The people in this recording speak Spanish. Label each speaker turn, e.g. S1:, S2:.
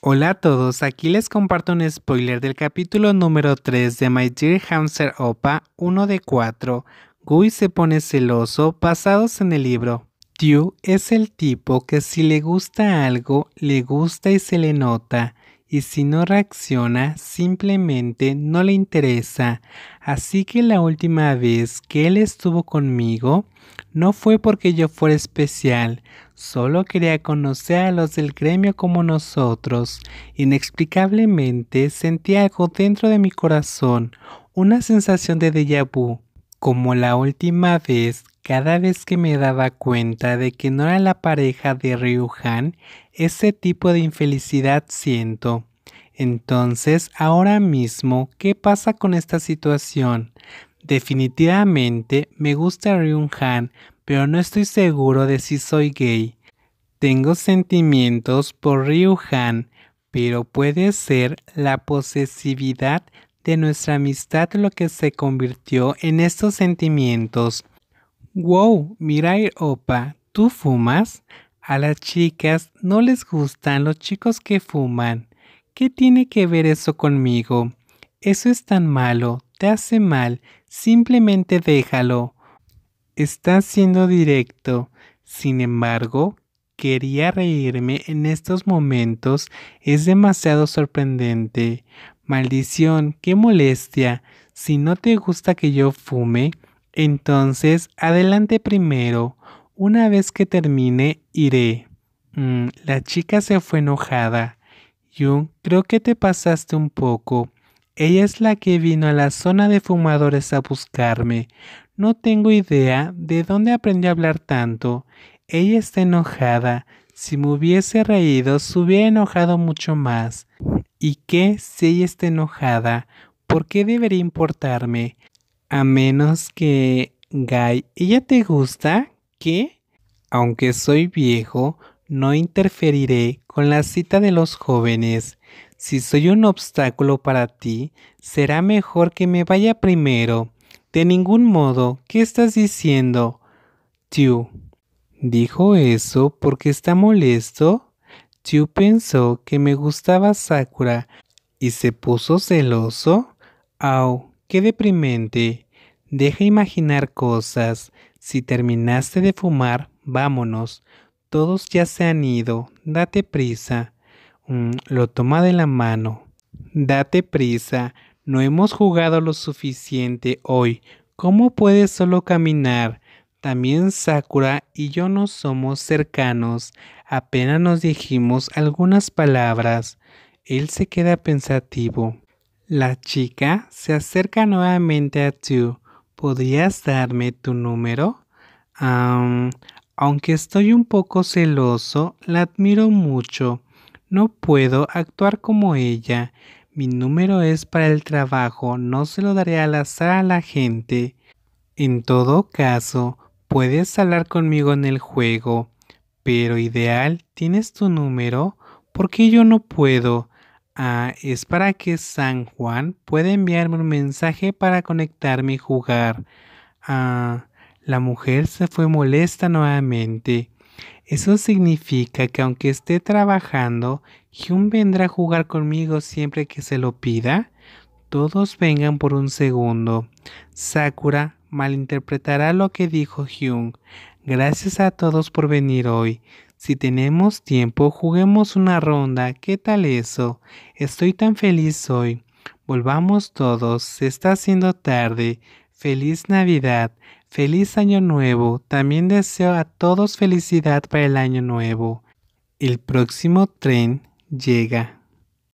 S1: Hola a todos, aquí les comparto un spoiler del capítulo número 3 de My Dear Hamster Opa 1 de 4. Gui se pone celoso, pasados en el libro. Tiu es el tipo que si le gusta algo, le gusta y se le nota y si no reacciona simplemente no le interesa. Así que la última vez que él estuvo conmigo no fue porque yo fuera especial, solo quería conocer a los del gremio como nosotros. Inexplicablemente sentí algo dentro de mi corazón, una sensación de déjà vu, como la última vez cada vez que me daba cuenta de que no era la pareja de Ryuhan, ese tipo de infelicidad siento. Entonces, ahora mismo, ¿qué pasa con esta situación? Definitivamente me gusta Ryuhan, pero no estoy seguro de si soy gay. Tengo sentimientos por Ryuhan, pero puede ser la posesividad de nuestra amistad lo que se convirtió en estos sentimientos. Wow, mira eh, Opa, ¿tú fumas? A las chicas no les gustan los chicos que fuman. ¿Qué tiene que ver eso conmigo? Eso es tan malo, te hace mal, simplemente déjalo. Estás siendo directo. Sin embargo, quería reírme en estos momentos es demasiado sorprendente. Maldición, qué molestia. Si no te gusta que yo fume, entonces, adelante primero. Una vez que termine, iré. Mm, la chica se fue enojada. Jung, creo que te pasaste un poco. Ella es la que vino a la zona de fumadores a buscarme. No tengo idea de dónde aprendí a hablar tanto. Ella está enojada. Si me hubiese reído, se hubiera enojado mucho más. ¿Y qué si ella está enojada? ¿Por qué debería importarme? A menos que, Guy, ¿ella te gusta? que, Aunque soy viejo, no interferiré con la cita de los jóvenes. Si soy un obstáculo para ti, será mejor que me vaya primero. De ningún modo, ¿qué estás diciendo? Tiu. ¿Dijo eso porque está molesto? Tiu pensó que me gustaba Sakura y se puso celoso. Au. Qué deprimente. Deja imaginar cosas. Si terminaste de fumar, vámonos. Todos ya se han ido. Date prisa. Mm, lo toma de la mano. Date prisa. No hemos jugado lo suficiente hoy. ¿Cómo puedes solo caminar? También Sakura y yo no somos cercanos. Apenas nos dijimos algunas palabras. Él se queda pensativo. La chica se acerca nuevamente a ti. ¿Podrías darme tu número? aunque estoy un poco celoso, la admiro mucho. No puedo actuar como ella. Mi número es para el trabajo, no se lo daré al azar a la gente. En todo caso, puedes hablar conmigo en el juego. Pero ideal, ¿tienes tu número? Porque yo no puedo. Ah, es para que San Juan pueda enviarme un mensaje para conectarme y jugar. Ah, la mujer se fue molesta nuevamente. Eso significa que aunque esté trabajando, Hyun vendrá a jugar conmigo siempre que se lo pida. Todos vengan por un segundo. Sakura malinterpretará lo que dijo Hyun. Gracias a todos por venir hoy. Si tenemos tiempo, juguemos una ronda. ¿Qué tal eso? Estoy tan feliz hoy. Volvamos todos. Se está haciendo tarde. Feliz Navidad. Feliz Año Nuevo. También deseo a todos felicidad para el Año Nuevo. El próximo tren llega.